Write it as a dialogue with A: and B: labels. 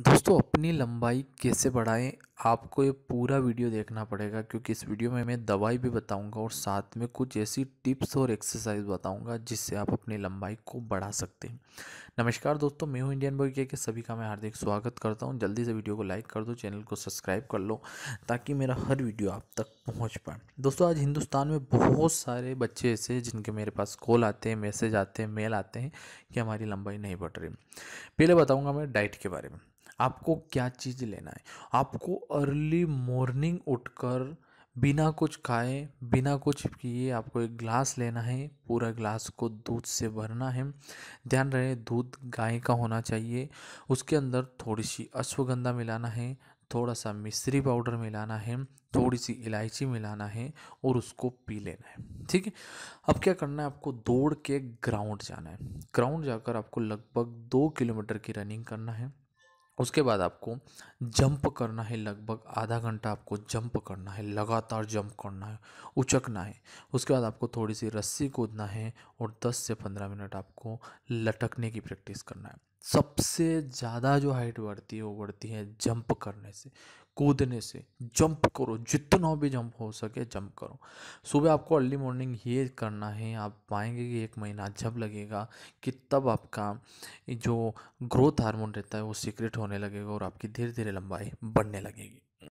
A: दोस्तों अपनी लंबाई कैसे बढ़ाएं आपको ये पूरा वीडियो देखना पड़ेगा क्योंकि इस वीडियो में मैं दवाई भी बताऊंगा और साथ में कुछ ऐसी टिप्स और एक्सरसाइज बताऊंगा जिससे आप अपनी लंबाई को बढ़ा सकते हैं नमस्कार दोस्तों मैं हूं इंडियन बॉय के सभी का मैं हार्दिक स्वागत करता हूं जल्दी से वीडियो को लाइक कर दो चैनल को सब्सक्राइब कर लो ताकि मेरा हर वीडियो आप तक
B: पहुँच पाए दोस्तों आज हिंदुस्तान में
A: बहुत सारे बच्चे ऐसे जिनके मेरे पास कॉल आते हैं मैसेज आते हैं मेल आते हैं कि हमारी लंबाई नहीं बढ़ रही पहले बताऊँगा मैं डाइट के बारे में आपको क्या चीज़ लेना है आपको अर्ली मॉर्निंग उठकर बिना कुछ खाए बिना कुछ किए आपको एक ग्लास लेना है पूरा ग्लास को दूध से भरना है ध्यान रहे दूध गाय का होना चाहिए उसके अंदर थोड़ी सी अश्वगंधा मिलाना है थोड़ा सा मिश्री पाउडर मिलाना है थोड़ी सी इलायची मिलाना है और उसको पी लेना है ठीक है अब क्या करना है आपको दौड़ के ग्राउंड जाना है ग्राउंड जाकर आपको लगभग दो किलोमीटर की रनिंग करना है उसके बाद आपको जंप करना है लगभग आधा घंटा आपको जंप करना है लगातार जंप करना है उचकना है उसके बाद आपको थोड़ी सी रस्सी कूदना है और 10 से 15 मिनट आपको लटकने की प्रैक्टिस करना है सबसे ज़्यादा जो हाइट बढ़ती है वो बढ़ती है जंप करने से कूदने से जंप करो जितना भी जंप हो सके जंप करो सुबह आपको अर्ली मॉर्निंग ये करना है आप पाएंगे कि एक महीना जब लगेगा कि तब आपका जो ग्रोथ हार्मोन रहता है वो सीक्रेट होने लगेगा और आपकी धीरे धीरे लंबाई बढ़ने लगेगी